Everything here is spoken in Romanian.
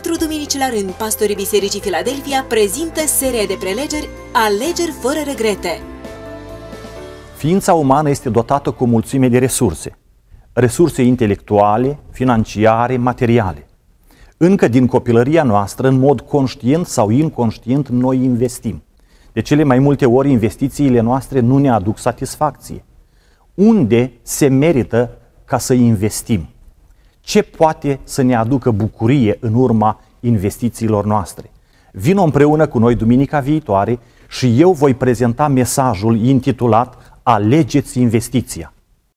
patru duminici la rând, pastorii Bisericii Filadelfia prezintă seria de prelegeri Alegeri fără regrete. Ființa umană este dotată cu o mulțime de resurse. Resurse intelectuale, financiare, materiale. Încă din copilăria noastră, în mod conștient sau inconștient, noi investim. De cele mai multe ori, investițiile noastre nu ne aduc satisfacție. Unde se merită ca să investim? ce poate să ne aducă bucurie în urma investițiilor noastre. Vino împreună cu noi duminica viitoare și eu voi prezenta mesajul intitulat Alegeți investiția.